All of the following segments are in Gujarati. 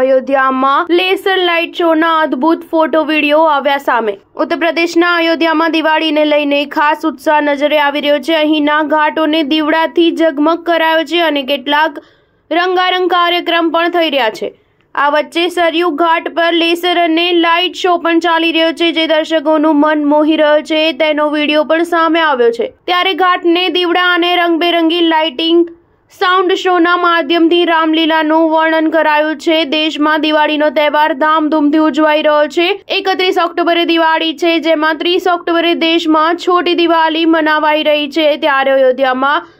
અયોધ્યામાં લેસર લાઇટ શો ના અદ્ભુત ફોટો વિડીયો આવ્યા સામે ઉત્તર પ્રદેશના અયોધ્યામાં દિવાળીને લઈને ખાસ ઉત્સાહ નજરે આવી રહ્યો છે અહીંના ઘાટોને દીવડાથી ઝગમગ કરાયો છે અને કેટલાક રંગારંગ કાર્યક્રમ પણ થઈ રહ્યા છે આ વચ્ચે સરયુ ઘાટ પર લેસર અને લાઇટ શો પણ ચાલી રહ્યો છે જે દર્શકોનું મન મોહી રહ્યો છે તેનો વિડીયો પણ સામે આવ્યો છે ત્યારે ઘાટને દીવડા અને રંગબેરંગી લાઇટિંગ સાઉન્ડ શોના માધ્યમથી રામલીલાનું વર્ણન કરાયું છે દેશમાં દિવાળીનો તહેવાર ધામધૂમથી ઉજવાઈ રહ્યો છે એકત્રીસ ઓક્ટોબરે દિવાળી છે જેમાં ત્રીસ ઓક્ટોબરે દેશમાં છોટી દિવાળી મનાવાઈ રહી છે ત્યારે અયોધ્યામાં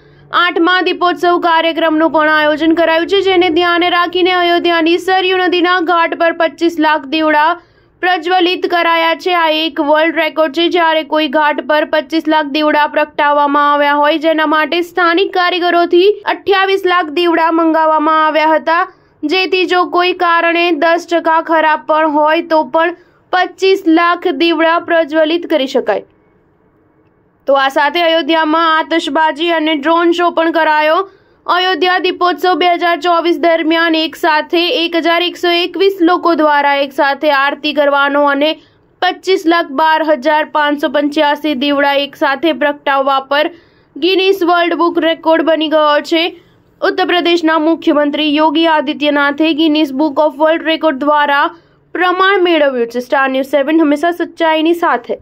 આઠમા દીપોત્સવ કાર્યક્રમનું પણ આયોજન કરાયું છે જેને ધ્યાને રાખીને અયોધ્યાની સરયુ નદીના ઘાટ પર પચીસ લાખ દીવડા પ્રજ્વલિત કરાયા છે આ એક વર્લ્ડ રેકોર્ડ છે જ્યારે કોઈ ઘાટ પર પચીસ લાખ દીવડા પ્રગટાવવામાં આવ્યા હોય જેના માટે સ્થાનિક કારીગરોથી અઠ્યાવીસ લાખ દીવડા મંગાવવામાં આવ્યા હતા જેથી જો કોઈ કારણે દસ ટકા ખરાબ પણ હોય તો પણ પચીસ લાખ દીવડા પ્રજ્વલિત કરી શકાય તો આ સાથે અયોધ્યામાં આતશબાજી અને ડ્રોન શો પણ કરાયો અયોધ્યા દીપોત્સવ બે હજાર ચોવીસ દરમિયાન એક સાથે એક હજાર એકસો એકવીસ લોકો દ્વારા એક સાથે આરતી કરવાનો અને પચીસ લાખ બાર હજાર પાંચસો પંચ્યાસી દીવડા એક સાથે પ્રગટાવવા પર ગિનીસ વર્લ્ડ બુક રેકોર્ડ બની ગયો છે ઉત્તર પ્રદેશના મુખ્યમંત્રી યોગી આદિત્યનાથે Guinness book of world record દ્વારા પ્રમાણ મેળવ્યું છે સ્ટાર ન્યૂઝ સેવન હંમેશા સચ્ચાઈની સાથે